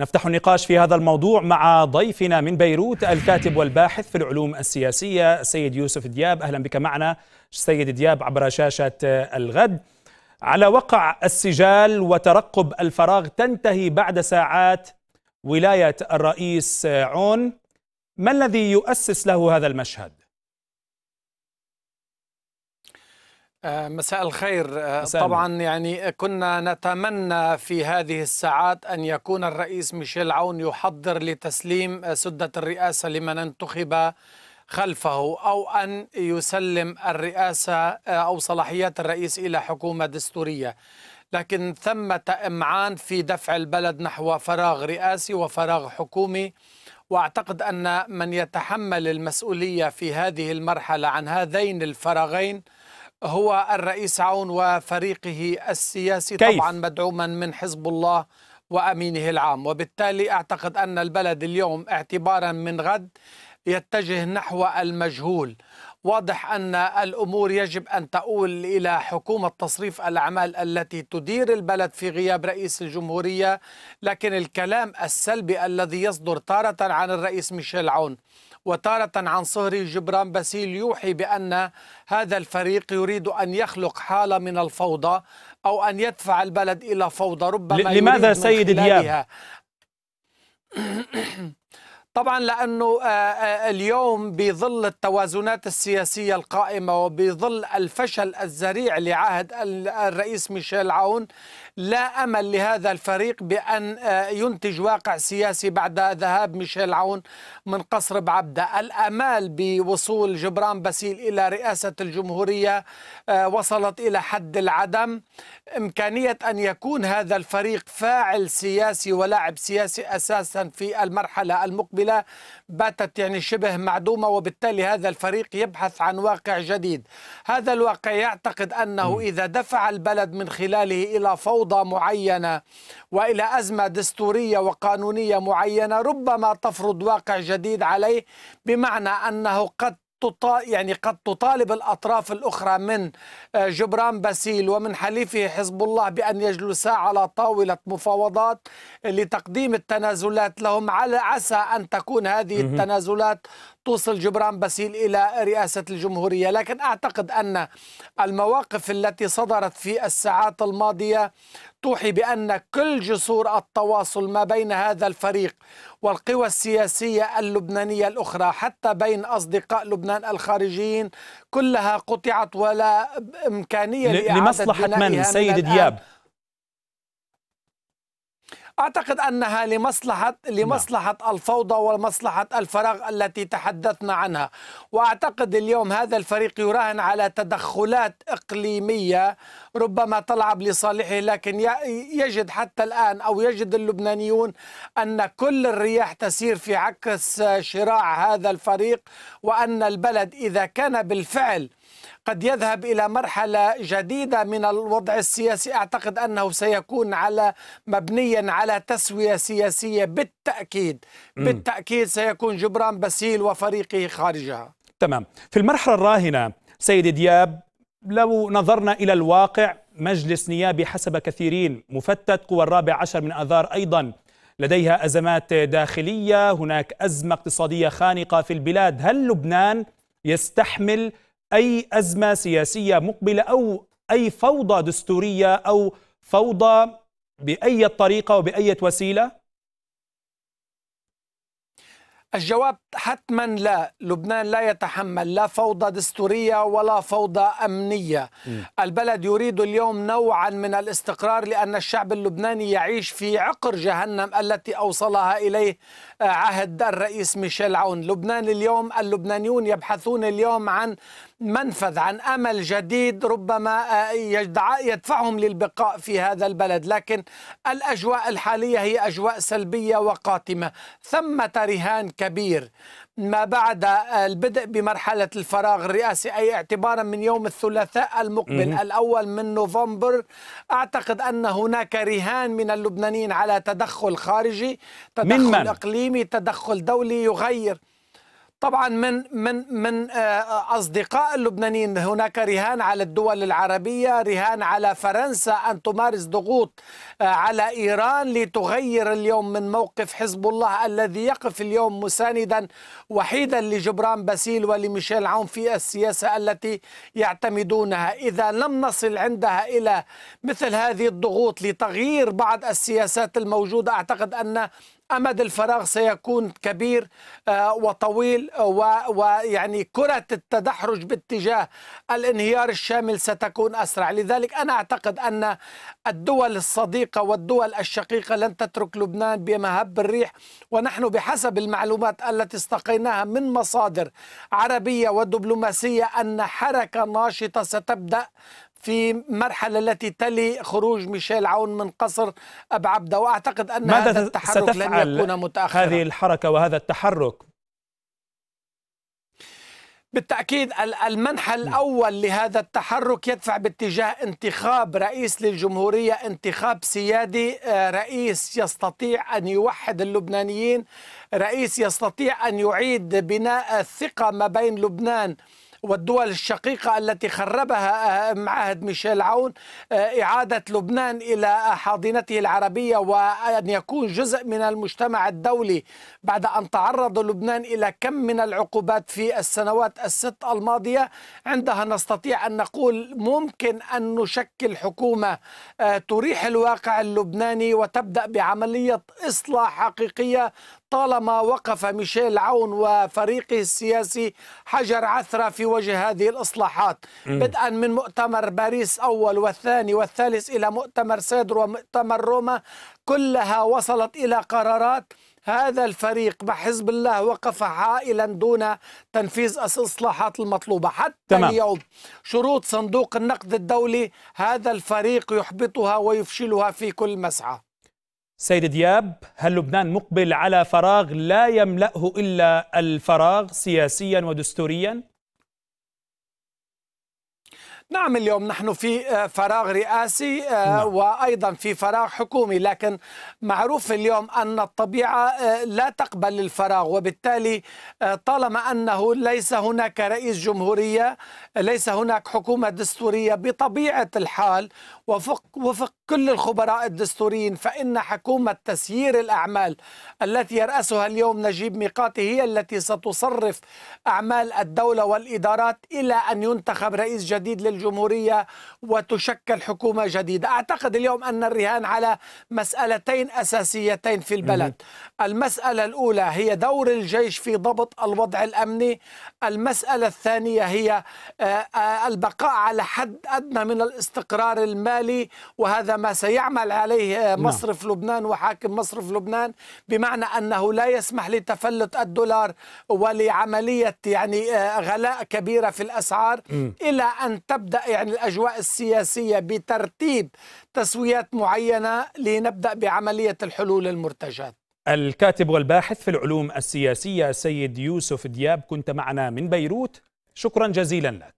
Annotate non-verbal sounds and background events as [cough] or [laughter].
نفتح النقاش في هذا الموضوع مع ضيفنا من بيروت الكاتب والباحث في العلوم السياسية السيد يوسف دياب أهلا بك معنا سيد دياب عبر شاشة الغد على وقع السجال وترقب الفراغ تنتهي بعد ساعات ولاية الرئيس عون ما الذي يؤسس له هذا المشهد؟ آه، مساء الخير آه، مساء طبعا يعني كنا نتمنى في هذه الساعات أن يكون الرئيس ميشيل عون يحضر لتسليم آه، سدة الرئاسة لمن انتخب خلفه أو أن يسلم الرئاسة أو صلاحيات الرئيس إلى حكومة دستورية لكن ثمة إمعان في دفع البلد نحو فراغ رئاسي وفراغ حكومي واعتقد ان من يتحمل المسؤوليه في هذه المرحله عن هذين الفراغين هو الرئيس عون وفريقه السياسي كيف؟ طبعا مدعوما من حزب الله وأمينه العام وبالتالي أعتقد أن البلد اليوم اعتبارا من غد يتجه نحو المجهول واضح أن الأمور يجب أن تؤول إلى حكومة تصريف الأعمال التي تدير البلد في غياب رئيس الجمهورية لكن الكلام السلبي الذي يصدر تارة عن الرئيس ميشيل عون وتارة عن صهري جبران باسيل يوحي بأن هذا الفريق يريد أن يخلق حالة من الفوضى أو أن يدفع البلد إلى فوضى ربما لماذا سيد دياب؟ [coughs] طبعا لانه آه، آه، اليوم بظل التوازنات السياسيه القائمه وبظل الفشل الذريع لعهد الرئيس ميشيل عون لا أمل لهذا الفريق بأن آه، ينتج واقع سياسي بعد ذهاب ميشيل عون من قصر بعبدة الأمال بوصول جبران باسيل إلى رئاسة الجمهورية آه، وصلت إلى حد العدم إمكانية أن يكون هذا الفريق فاعل سياسي ولاعب سياسي أساسا في المرحلة المقبلة باتت يعني شبه معدومة وبالتالي هذا الفريق يبحث عن واقع جديد هذا الواقع يعتقد أنه إذا دفع البلد من خلاله إلى فوضى فوضى معينه والى ازمه دستوريه وقانونيه معينه ربما تفرض واقع جديد عليه بمعنى انه قد يعني قد تطالب الأطراف الأخرى من آه، جبران باسيل ومن حليفه حزب الله بأن يجلسا على طاولة مفاوضات لتقديم التنازلات لهم على عسى أن تكون هذه التنازلات توصل جبران باسيل إلى رئاسة الجمهورية لكن أعتقد أن المواقف التي صدرت في الساعات الماضية توحي بأن كل جسور التواصل ما بين هذا الفريق والقوى السياسية اللبنانية الأخرى حتى بين أصدقاء لبنان الخارجيين كلها قطعت ولا إمكانية لمصلحة من سيد دياب أعتقد أنها لمصلحة لمصلحة نعم. الفوضى ومصلحة الفراغ التي تحدثنا عنها وأعتقد اليوم هذا الفريق يراهن على تدخلات إقليمية ربما تلعب لصالحه لكن يجد حتى الآن أو يجد اللبنانيون أن كل الرياح تسير في عكس شراع هذا الفريق وأن البلد إذا كان بالفعل قد يذهب إلى مرحلة جديدة من الوضع السياسي أعتقد أنه سيكون على مبنيا على تسوية سياسية بالتأكيد بالتأكيد سيكون جبران باسيل وفريقه خارجها تمام في المرحلة الراهنة سيد دياب لو نظرنا إلى الواقع مجلس نيابي حسب كثيرين مفتت قوى الرابع عشر من أذار أيضا لديها أزمات داخلية هناك أزمة اقتصادية خانقة في البلاد هل لبنان يستحمل أي أزمة سياسية مقبلة أو أي فوضى دستورية أو فوضى بأي طريقة وبأي وسيلة؟ الجواب حتما لا لبنان لا يتحمل لا فوضى دستورية ولا فوضى أمنية م. البلد يريد اليوم نوعا من الاستقرار لأن الشعب اللبناني يعيش في عقر جهنم التي أوصلها إليه آه، عهد الرئيس ميشيل عون لبنان اليوم اللبنانيون يبحثون اليوم عن منفذ عن امل جديد ربما آه، يدفعهم للبقاء في هذا البلد لكن الاجواء الحاليه هي اجواء سلبيه وقاتمه ثمه رهان كبير ما بعد آه، البدء بمرحلة الفراغ الرئاسي أي اعتبارا من يوم الثلاثاء المقبل مم. الأول من نوفمبر أعتقد أن هناك رهان من اللبنانيين على تدخل خارجي تدخل من من؟ إقليمي تدخل دولي يغير طبعا من من من آه، اصدقاء اللبنانيين هناك رهان على الدول العربيه، رهان على فرنسا ان تمارس ضغوط آه، على ايران لتغير اليوم من موقف حزب الله الذي يقف اليوم مساندا وحيدا لجبران باسيل ولميشيل عون في السياسه التي يعتمدونها، اذا لم نصل عندها الى مثل هذه الضغوط لتغيير بعض السياسات الموجوده اعتقد ان امد الفراغ سيكون كبير آه، وطويل ويعني كره التدحرج باتجاه الانهيار الشامل ستكون اسرع لذلك انا اعتقد ان الدول الصديقه والدول الشقيقه لن تترك لبنان بمهب الريح ونحن بحسب المعلومات التي استقيناها من مصادر عربيه ودبلوماسيه ان حركه ناشطه ستبدا في المرحلة التي تلي خروج ميشيل عون من قصر أبو عبدة وأعتقد أن ماذا هذا التحرك لن يكون متأخرا هذه الحركة وهذا التحرك بالتأكيد المنحى الأول لهذا التحرك يدفع باتجاه انتخاب رئيس للجمهورية انتخاب سيادي آه، رئيس يستطيع أن يوحد اللبنانيين رئيس يستطيع أن يعيد بناء الثقة ما بين لبنان والدول الشقيقة التي خربها آه، معهد ميشيل عون آه، إعادة لبنان إلى حاضنته العربية وأن يكون جزء من المجتمع الدولي بعد أن تعرض لبنان إلى كم من العقوبات في السنوات الست الماضية عندها نستطيع أن نقول ممكن أن نشكل حكومة آه، تريح الواقع اللبناني وتبدأ بعملية إصلاح حقيقية طالما وقف ميشيل عون وفريقه السياسي حجر عثرة في وجه هذه الإصلاحات بدءا من مؤتمر باريس أول والثاني والثالث إلى مؤتمر سيدر ومؤتمر روما كلها وصلت إلى قرارات هذا الفريق مع حزب الله وقف عائلا دون تنفيذ الإصلاحات المطلوبة حتى تمام. اليوم شروط صندوق النقد الدولي هذا الفريق يحبطها ويفشلها في كل مسعى سيد دياب هل لبنان مقبل على فراغ لا يملأه إلا الفراغ سياسيا ودستوريا؟ نعم اليوم نحن في آه، فراغ رئاسي آه، نعم. وأيضا في فراغ حكومي لكن معروف اليوم أن الطبيعة آه، لا تقبل الفراغ وبالتالي طالما أنه ليس هناك رئيس جمهورية ليس هناك حكومة دستورية بطبيعة الحال وفق, وفق كل الخبراء الدستوريين فإن حكومة تسيير الأعمال التي يرأسها اليوم نجيب ميقاتي هي التي ستصرف أعمال الدولة والإدارات إلى أن ينتخب رئيس جديد لل الجمهورية وتشكل حكومة جديدة أعتقد اليوم أن الرهان على مسألتين أساسيتين في البلد المسألة الأولى هي دور الجيش في ضبط الوضع الأمني المسألة الثانية هي آه، آه، البقاء على حد أدنى من الاستقرار المالي وهذا ما سيعمل عليه آه، نعم. مصرف لبنان وحاكم مصرف لبنان بمعنى أنه لا يسمح لتفلت الدولار ولعملية يعني غلاء كبيرة في الأسعار إلى أن تبدأ نبدا يعني الاجواء السياسيه بترتيب تسويات معينه لنبدا بعمليه الحلول المرتجات الكاتب والباحث في العلوم السياسيه السيد يوسف دياب كنت معنا من بيروت شكرا جزيلا لك